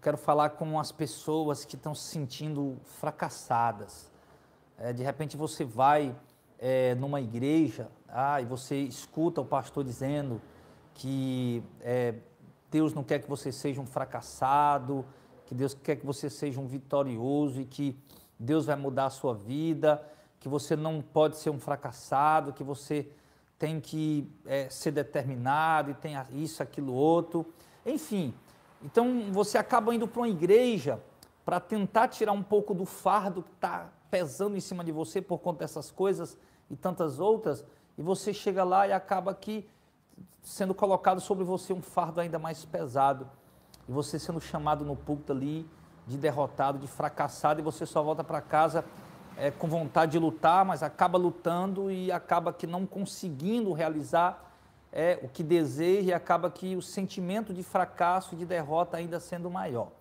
eu quero falar com as pessoas que estão se sentindo fracassadas. É, de repente você vai é, numa igreja ah, e você escuta o pastor dizendo que é, Deus não quer que você seja um fracassado, que Deus quer que você seja um vitorioso e que Deus vai mudar a sua vida, que você não pode ser um fracassado, que você tem que é, ser determinado e tem isso, aquilo, outro. Enfim, então você acaba indo para uma igreja para tentar tirar um pouco do fardo que está pesando em cima de você por conta dessas coisas e tantas outras, e você chega lá e acaba que sendo colocado sobre você um fardo ainda mais pesado, e você sendo chamado no púlpito ali de derrotado, de fracassado, e você só volta para casa é, com vontade de lutar, mas acaba lutando e acaba que não conseguindo realizar é o que deseja e acaba que o sentimento de fracasso e de derrota ainda sendo maior.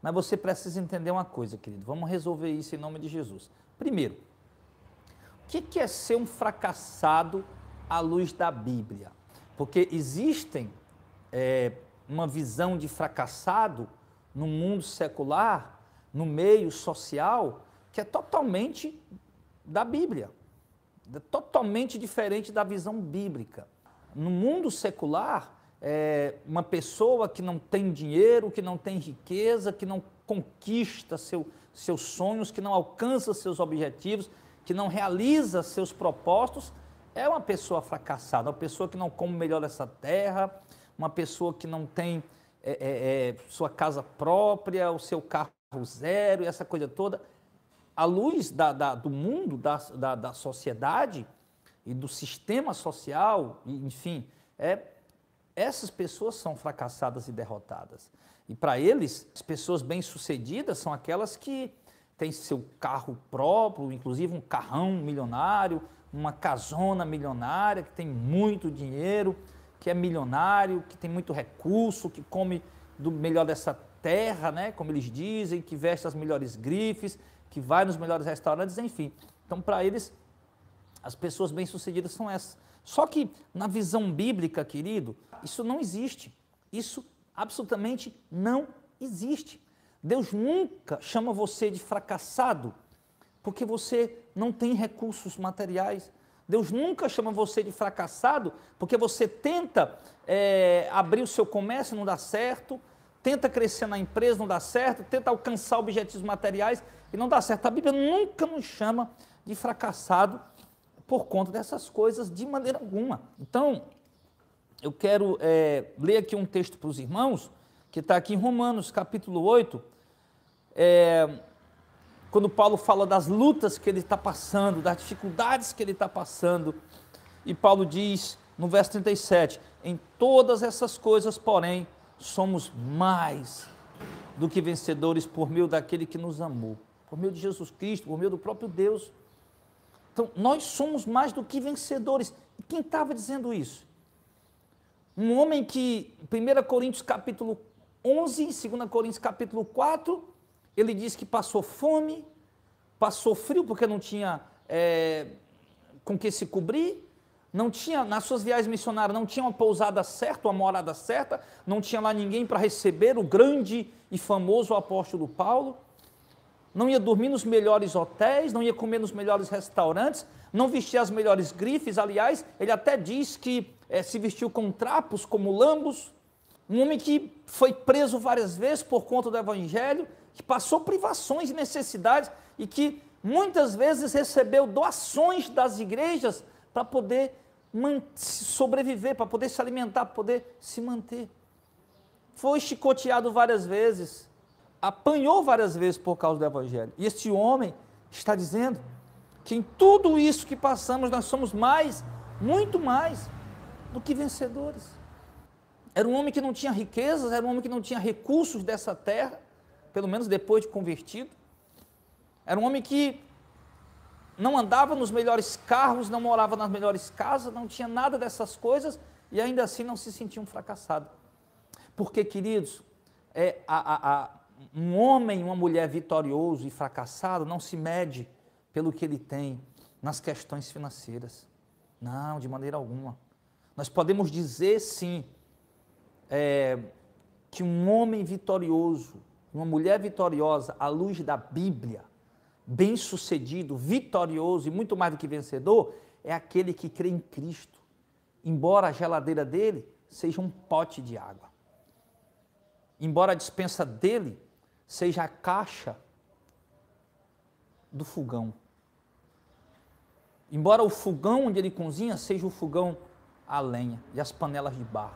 Mas você precisa entender uma coisa, querido. Vamos resolver isso em nome de Jesus. Primeiro, o que é ser um fracassado à luz da Bíblia? Porque existem é, uma visão de fracassado no mundo secular, no meio social, que é totalmente da Bíblia, é totalmente diferente da visão bíblica. No mundo secular, é, uma pessoa que não tem dinheiro, que não tem riqueza, que não conquista seu, seus sonhos, que não alcança seus objetivos, que não realiza seus propósitos, é uma pessoa fracassada, uma pessoa que não come melhor essa terra, uma pessoa que não tem é, é, é sua casa própria, o seu carro zero e essa coisa toda. À luz da, da, do mundo, da, da sociedade, e do sistema social, enfim, é, essas pessoas são fracassadas e derrotadas. E para eles, as pessoas bem-sucedidas são aquelas que têm seu carro próprio, inclusive um carrão milionário, uma casona milionária, que tem muito dinheiro, que é milionário, que tem muito recurso, que come do melhor dessa terra, né? como eles dizem, que veste as melhores grifes, que vai nos melhores restaurantes, enfim. Então, para eles, as pessoas bem-sucedidas são essas. Só que na visão bíblica, querido, isso não existe. Isso absolutamente não existe. Deus nunca chama você de fracassado porque você não tem recursos materiais. Deus nunca chama você de fracassado porque você tenta é, abrir o seu comércio, não dá certo, tenta crescer na empresa, não dá certo, tenta alcançar objetivos materiais e não dá certo. A Bíblia nunca nos chama de fracassado por conta dessas coisas de maneira alguma. Então, eu quero é, ler aqui um texto para os irmãos, que está aqui em Romanos, capítulo 8, é, quando Paulo fala das lutas que ele está passando, das dificuldades que ele está passando, e Paulo diz no verso 37, em todas essas coisas, porém, somos mais do que vencedores por meio daquele que nos amou, por meio de Jesus Cristo, por meio do próprio Deus então, nós somos mais do que vencedores. E quem estava dizendo isso? Um homem que, 1 Coríntios capítulo 11, 2 Coríntios capítulo 4, ele diz que passou fome, passou frio porque não tinha é, com que se cobrir, não tinha, nas suas viagens missionárias, não tinha uma pousada certa, uma morada certa, não tinha lá ninguém para receber o grande e famoso apóstolo Paulo não ia dormir nos melhores hotéis, não ia comer nos melhores restaurantes, não vestia as melhores grifes. Aliás, ele até diz que é, se vestiu com trapos, como lambos. Um homem que foi preso várias vezes por conta do evangelho, que passou privações e necessidades e que muitas vezes recebeu doações das igrejas para poder sobreviver, para poder se alimentar, para poder se manter. Foi chicoteado várias vezes apanhou várias vezes por causa do Evangelho. E este homem está dizendo que em tudo isso que passamos, nós somos mais, muito mais do que vencedores. Era um homem que não tinha riquezas, era um homem que não tinha recursos dessa terra, pelo menos depois de convertido. Era um homem que não andava nos melhores carros, não morava nas melhores casas, não tinha nada dessas coisas e ainda assim não se sentia um fracassado. Porque, queridos, é, a, a, a um homem, e uma mulher vitorioso e fracassado não se mede pelo que ele tem nas questões financeiras. Não, de maneira alguma. Nós podemos dizer sim é, que um homem vitorioso, uma mulher vitoriosa, à luz da Bíblia, bem-sucedido, vitorioso e muito mais do que vencedor, é aquele que crê em Cristo, embora a geladeira dele seja um pote de água, embora a dispensa dele seja a caixa do fogão. Embora o fogão onde ele cozinha seja o fogão a lenha e as panelas de barro.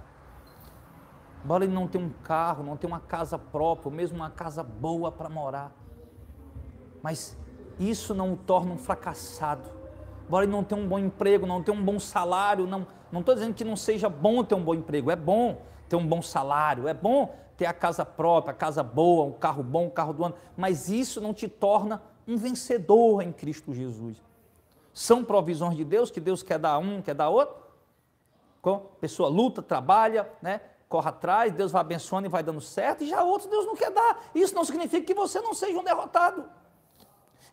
Embora ele não tenha um carro, não tenha uma casa própria, ou mesmo uma casa boa para morar. Mas isso não o torna um fracassado. Embora ele não tenha um bom emprego, não tenha um bom salário, não estou dizendo que não seja bom ter um bom emprego, é bom ter um bom salário, é bom ter a casa própria, a casa boa, um carro bom, um carro do ano, mas isso não te torna um vencedor em Cristo Jesus. São provisões de Deus que Deus quer dar a um, quer dar a outro. A pessoa luta, trabalha, né? corre atrás, Deus vai abençoando e vai dando certo, e já outro Deus não quer dar. Isso não significa que você não seja um derrotado.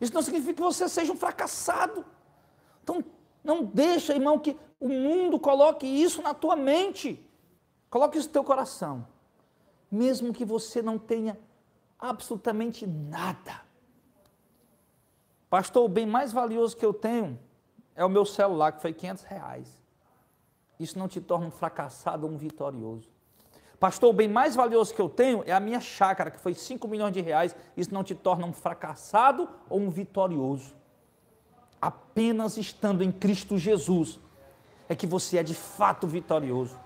Isso não significa que você seja um fracassado. Então, não deixa, irmão, que o mundo coloque isso na tua mente. Coloque isso no teu coração mesmo que você não tenha absolutamente nada. Pastor, o bem mais valioso que eu tenho é o meu celular, que foi 500 reais. Isso não te torna um fracassado ou um vitorioso. Pastor, o bem mais valioso que eu tenho é a minha chácara, que foi 5 milhões de reais. Isso não te torna um fracassado ou um vitorioso. Apenas estando em Cristo Jesus é que você é de fato vitorioso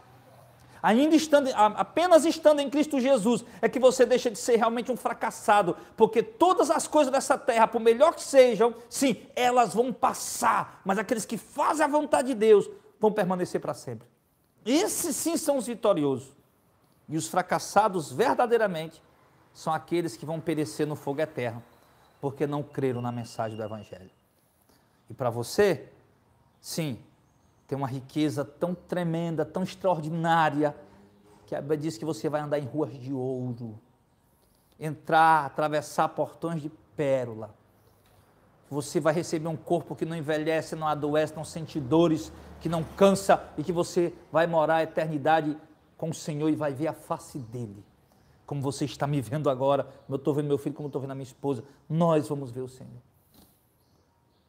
ainda estando, apenas estando em Cristo Jesus, é que você deixa de ser realmente um fracassado, porque todas as coisas dessa terra, por melhor que sejam, sim, elas vão passar, mas aqueles que fazem a vontade de Deus vão permanecer para sempre. Esses sim são os vitoriosos. E os fracassados verdadeiramente são aqueles que vão perecer no fogo eterno, porque não creram na mensagem do Evangelho. E para você, sim, tem uma riqueza tão tremenda, tão extraordinária, que a Bíblia diz que você vai andar em ruas de ouro, entrar, atravessar portões de pérola. Você vai receber um corpo que não envelhece, não adoece, não sente dores, que não cansa e que você vai morar a eternidade com o Senhor e vai ver a face dele. Como você está me vendo agora, como eu estou vendo meu filho, como eu estou vendo a minha esposa, nós vamos ver o Senhor.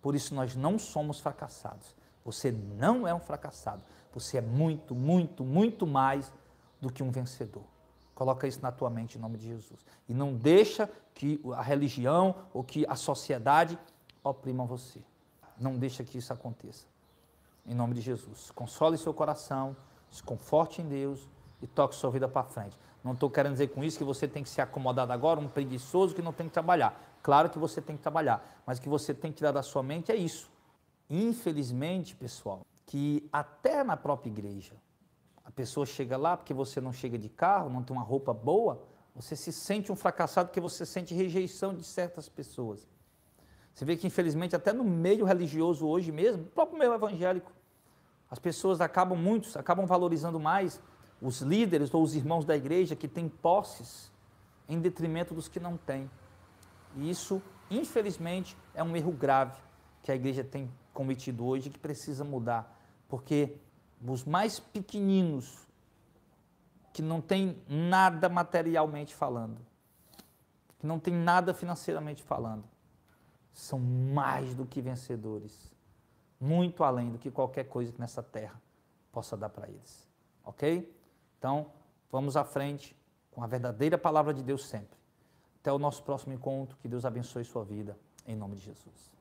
Por isso nós não somos fracassados. Você não é um fracassado. Você é muito, muito, muito mais do que um vencedor. Coloca isso na tua mente em nome de Jesus. E não deixa que a religião ou que a sociedade oprimam você. Não deixa que isso aconteça. Em nome de Jesus. Console seu coração, se conforte em Deus e toque sua vida para frente. Não estou querendo dizer com isso que você tem que se acomodar agora, um preguiçoso que não tem que trabalhar. Claro que você tem que trabalhar, mas o que você tem que tirar da sua mente é isso. Infelizmente, pessoal, que até na própria igreja, a pessoa chega lá porque você não chega de carro, não tem uma roupa boa, você se sente um fracassado porque você sente rejeição de certas pessoas. Você vê que, infelizmente, até no meio religioso hoje mesmo, o próprio meio evangélico, as pessoas acabam, muitos, acabam valorizando mais os líderes ou os irmãos da igreja que têm posses em detrimento dos que não têm. E isso, infelizmente, é um erro grave que a igreja tem cometido hoje que precisa mudar, porque os mais pequeninos que não tem nada materialmente falando, que não tem nada financeiramente falando, são mais do que vencedores, muito além do que qualquer coisa que nessa terra possa dar para eles. OK? Então, vamos à frente com a verdadeira palavra de Deus sempre. Até o nosso próximo encontro, que Deus abençoe sua vida, em nome de Jesus.